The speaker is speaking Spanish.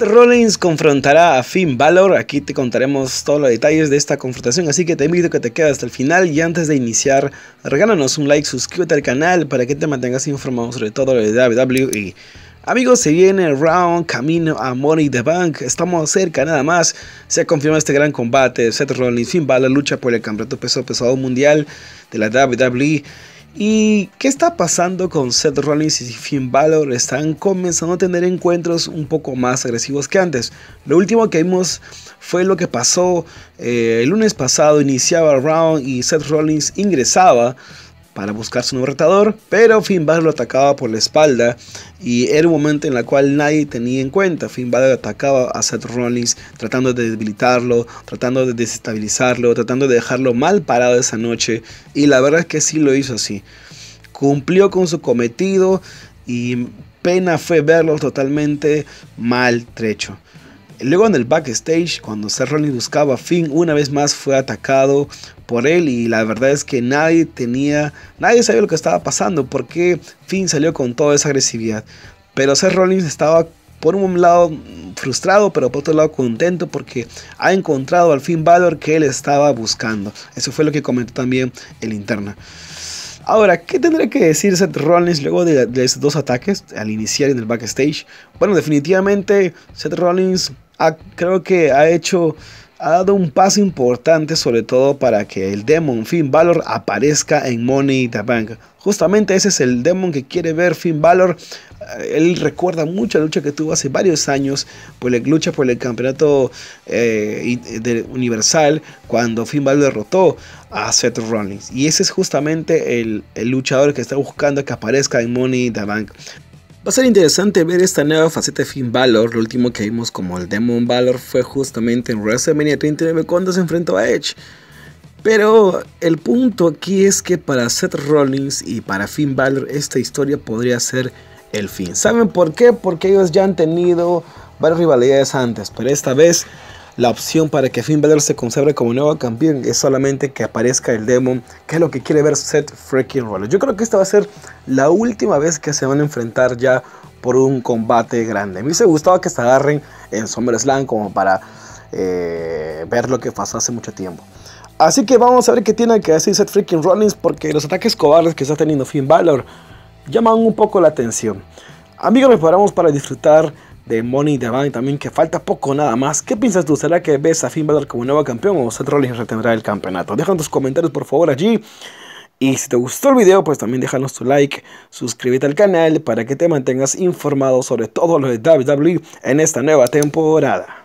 Rollins confrontará a Finn Balor, aquí te contaremos todos los detalles de esta confrontación, así que te invito a que te quedes hasta el final y antes de iniciar, regálanos un like, suscríbete al canal para que te mantengas informado sobre todo lo de WWE. Amigos, se viene round camino a Money the Bank. Estamos cerca nada más. Se ha confirmado este gran combate. Seth Rollins, Finn Balor lucha por el campeonato peso pesado mundial de la WWE. ¿Y qué está pasando con Seth Rollins y Finn Balor? Están comenzando a tener encuentros un poco más agresivos que antes. Lo último que vimos fue lo que pasó eh, el lunes pasado. Iniciaba el round y Seth Rollins ingresaba para buscar su nuevo retador, pero Finn Balor lo atacaba por la espalda y era un momento en el cual nadie tenía en cuenta. Finn Balor atacaba a Seth Rollins tratando de debilitarlo, tratando de desestabilizarlo, tratando de dejarlo mal parado esa noche y la verdad es que sí lo hizo así. Cumplió con su cometido y pena fue verlo totalmente maltrecho. Luego en el backstage, cuando Seth Rollins buscaba a Finn, una vez más fue atacado por él y la verdad es que nadie tenía, nadie sabía lo que estaba pasando, porque Finn salió con toda esa agresividad. Pero Seth Rollins estaba por un lado frustrado, pero por otro lado contento porque ha encontrado al Finn Balor que él estaba buscando. Eso fue lo que comentó también el interna. Ahora, ¿qué tendrá que decir Seth Rollins luego de, estos dos ataques al iniciar en el backstage? Bueno, definitivamente Seth Rollins creo que ha hecho ha dado un paso importante sobre todo para que el Demon Finn Balor aparezca en Money in the Bank. Justamente ese es el Demon que quiere ver Finn Balor. Eh, él recuerda mucha lucha que tuvo hace varios años, por la lucha por el campeonato eh, eh, universal, cuando Finn Balor derrotó a Seth Rollins. Y ese es justamente el, luchador que está buscando que aparezca en Money in the Bank. Va a ser interesante ver esta nueva faceta de Finn Balor. Lo último que vimos como el Demon Balor fue justamente en WrestleMania 39 cuando se enfrentó a Edge. Pero el punto aquí es que para Seth Rollins y para Finn Balor esta historia podría ser el fin. ¿Saben por qué? Porque ellos ya han tenido varias rivalidades antes, pero esta vez la opción para que Finn Balor se conserve como nuevo campeón es solamente que aparezca el Demon, que es lo que quiere ver Seth freaking Rollins. Yo creo que esta va a ser la última vez que se van a enfrentar ya por un combate grande. A mí se gustaba que se agarren en SummerSlam como para eh, ver lo que pasó hace mucho tiempo. Así que vamos a ver qué tiene que decir Seth freaking Rollins porque los ataques cobardes que está teniendo Finn Balor llaman un poco la atención. Amigos, me preparamos para disfrutar de Money the Bank también, que falta poco nada más. ¿Qué piensas tú? ¿Será que ves a Finn Balor como nuevo campeón o Seth Rollins retendrá el campeonato? Dejan tus comentarios por favor allí. Y si te gustó el video, pues también déjanos tu like, suscríbete al canal para que te mantengas informado sobre todo lo de WWE en esta nueva temporada.